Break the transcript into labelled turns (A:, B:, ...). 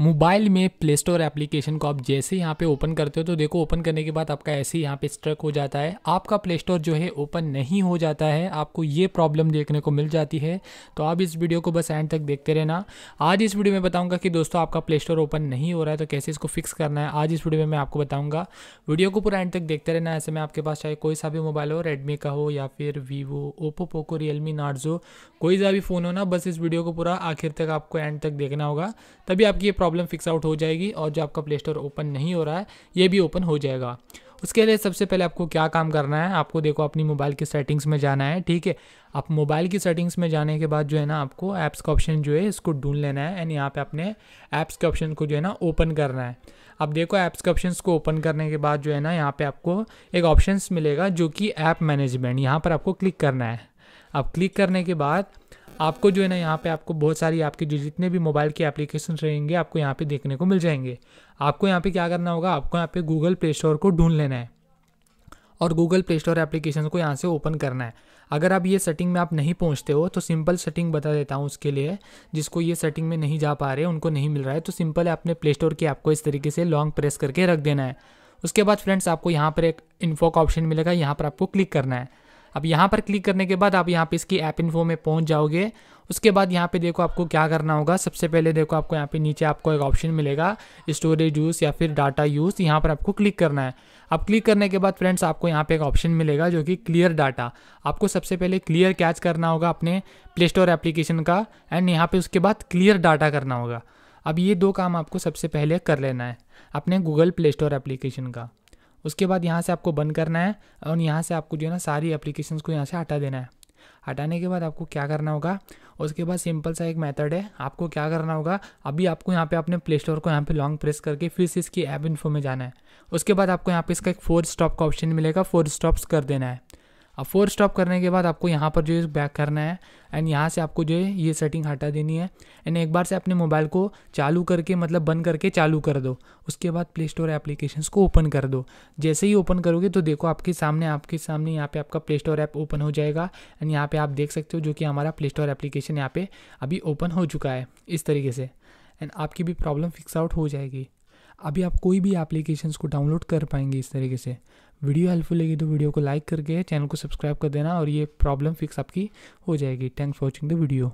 A: mobile में play Store application को आप जैसे यहाँ पे ओपन करते हो तो देखो ओपन करने के बाद आपका ऐसे ही यहाँ पे स्ट्रक हो जाता है आपका प्ले स्टोर जो है ओपन नहीं हो जाता है आपको ये प्रॉब्लम देखने को मिल जाती है तो आप इस वीडियो को बस एंड तक देखते रहना आज इस वीडियो में बताऊँगा कि दोस्तों आपका प्ले स्टोर ओपन नहीं हो रहा है तो कैसे इसको फिक्स करना है आज इस वीडियो में मैं आपको बताऊँगा वीडियो को पूरा एंड तक देखते रहना ऐसे में आपके पास चाहे कोई सा भी मोबाइल हो रेडमी का हो या फिर Vivo Oppo Poco Realme Narzo कोई सा भी फ़ोन हो ना बस इस वीडियो को पूरा आखिर तक आपको एंड तक देखना होगा तभी आपकी ये प्रॉब्लम प्रॉब्लम फिक्स आउट हो जाएगी और जो आपका प्ले स्टोर ओपन नहीं हो रहा है ये भी ओपन हो जाएगा उसके लिए सबसे पहले आपको क्या काम करना है आपको देखो अपनी मोबाइल की सेटिंग्स में जाना है ठीक है आप मोबाइल की सेटिंग्स में जाने के बाद जो है ना आपको ऐप्स का ऑप्शन जो है इसको ढूंढ लेना है एंड यहाँ पे अपने ऐप्स के ऑप्शन को जो है ना ओपन करना है अब देखो ऐप्स के ऑप्शन को ओपन करने के बाद जो है ना यहाँ पे आपको एक ऑप्शन मिलेगा जो कि ऐप मैनेजमेंट यहाँ पर आपको क्लिक करना है अब क्लिक करने के बाद आपको जो है ना यहाँ पे आपको बहुत सारी आपके जो जितने भी मोबाइल के एप्लीकेशन रहेंगे आपको यहाँ पे देखने को मिल जाएंगे आपको यहाँ पे क्या करना होगा आपको यहाँ पे गूगल प्ले स्टोर को ढूंढ लेना है और गूगल प्ले स्टोर एप्लीकेशन को यहाँ से ओपन करना है अगर आप ये सेटिंग में आप नहीं पहुँचते हो तो सिंपल सेटिंग बता देता हूँ उसके लिए जिसको ये सेटिंग में नहीं जा पा रहे उनको नहीं मिल रहा है तो सिंपल है अपने प्ले स्टोर की आपको इस तरीके से लॉन्ग प्रेस करके रख देना है उसके बाद फ्रेंड्स आपको यहाँ पर एक इन्फो का ऑप्शन मिलेगा यहाँ पर आपको क्लिक करना है अब यहाँ पर क्लिक करने के बाद आप यहाँ पे इसकी ऐप इन्फो में पहुँच जाओगे उसके बाद यहाँ पे देखो आपको क्या करना होगा सबसे पहले देखो आपको यहाँ पे नीचे आपको एक ऑप्शन मिलेगा स्टोरेज यूज़ या फिर डाटा यूज़ यहाँ पर आपको क्लिक करना है अब क्लिक करने के बाद फ्रेंड्स आपको यहाँ पे एक ऑप्शन मिलेगा जो कि क्लियर डाटा आपको सबसे पहले क्लियर कैच करना होगा अपने प्ले स्टोर एप्लीकेशन का एंड यहाँ पर उसके बाद क्लियर डाटा करना होगा अब ये दो काम आपको सबसे पहले कर लेना है अपने गूगल प्ले स्टोर एप्लीकेशन का उसके बाद यहाँ से आपको बंद करना है और यहाँ से आपको जो है ना सारी एप्लीकेशन को यहाँ से हटा देना है हटाने के बाद आपको क्या करना होगा उसके बाद सिंपल सा एक मेथड है आपको क्या करना होगा अभी आपको यहाँ पे अपने प्ले स्टोर को यहाँ पे लॉन्ग प्रेस करके फिर से इसकी ऐप इन्फो में जाना है उसके बाद आपको यहाँ पे इसका एक फोर स्टॉप का ऑप्शन मिलेगा फोर स्टॉप्स कर देना है अब फोर स्टॉप करने के बाद आपको यहाँ पर जो है बैक करना है एंड यहाँ से आपको जो है ये सेटिंग हटा देनी है एंड एक बार से अपने मोबाइल को चालू करके मतलब बंद करके चालू कर दो उसके बाद प्ले स्टोर एप्लीकेशंस को ओपन कर दो जैसे ही ओपन करोगे तो देखो आपके सामने आपके सामने यहाँ पे आपका प्ले स्टोर ऐप ओपन हो जाएगा एंड यहाँ पे आप देख सकते हो जो कि हमारा प्ले स्टोर एप्लीकेशन यहाँ पे अभी ओपन हो चुका है इस तरीके से एंड आपकी भी प्रॉब्लम फिक्स आउट हो जाएगी अभी आप कोई भी एप्लीकेशन को डाउनलोड कर पाएंगे इस तरीके से वीडियो हेल्पफुल लगी तो वीडियो को लाइक करके चैनल को सब्सक्राइब कर देना और ये प्रॉब्लम फिक्स आपकी हो जाएगी thanks for watching the video